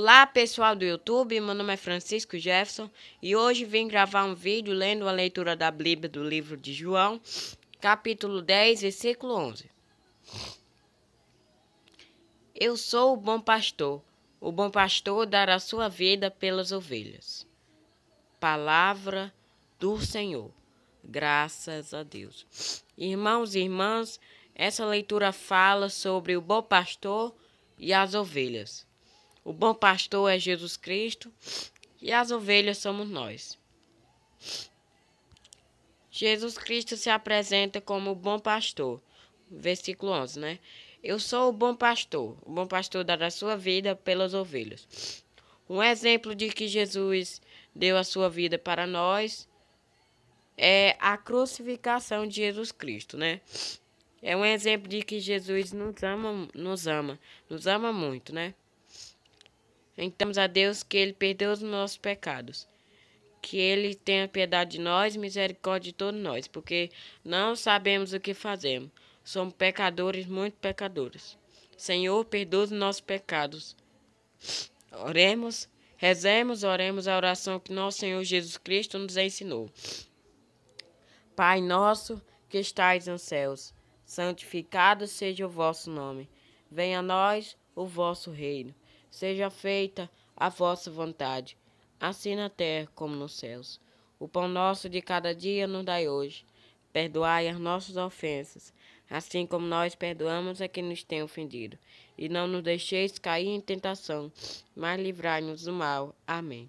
Olá pessoal do YouTube, meu nome é Francisco Jefferson e hoje vim gravar um vídeo lendo a leitura da Bíblia do livro de João, capítulo 10, versículo 11. Eu sou o bom pastor, o bom pastor dará a sua vida pelas ovelhas. Palavra do Senhor, graças a Deus. Irmãos e irmãs, essa leitura fala sobre o bom pastor e as ovelhas. O bom pastor é Jesus Cristo e as ovelhas somos nós. Jesus Cristo se apresenta como o bom pastor. Versículo 11, né? Eu sou o bom pastor. O bom pastor dará sua vida pelas ovelhas. Um exemplo de que Jesus deu a sua vida para nós é a crucificação de Jesus Cristo, né? É um exemplo de que Jesus nos ama, nos ama, nos ama muito, né? Rentamos a Deus que Ele perdoe os nossos pecados, que Ele tenha piedade de nós e misericórdia de todos nós, porque não sabemos o que fazemos. Somos pecadores, muito pecadores. Senhor, perdoa os nossos pecados. Oremos, rezemos, oremos a oração que nosso Senhor Jesus Cristo nos ensinou. Pai nosso que estais nos céus, santificado seja o vosso nome. Venha a nós o vosso reino. Seja feita a vossa vontade, assim na terra como nos céus. O pão nosso de cada dia nos dai hoje. Perdoai as nossas ofensas, assim como nós perdoamos a quem nos tem ofendido. E não nos deixeis cair em tentação, mas livrai-nos do mal. Amém.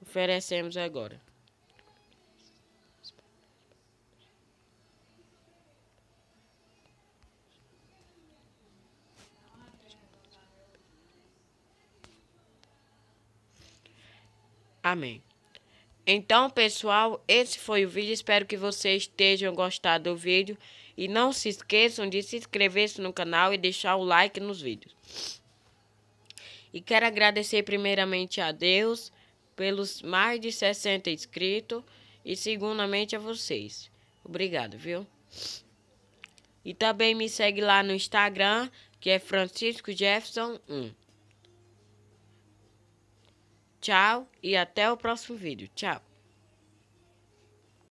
Oferecemos agora. Amém. Então, pessoal, esse foi o vídeo. Espero que vocês tenham gostado do vídeo. E não se esqueçam de se inscrever -se no canal e deixar o like nos vídeos. E quero agradecer primeiramente a Deus pelos mais de 60 inscritos e segundamente a vocês. Obrigado, viu? E também me segue lá no Instagram, que é Francisco Jefferson 1. Tchau e até o próximo vídeo. Tchau.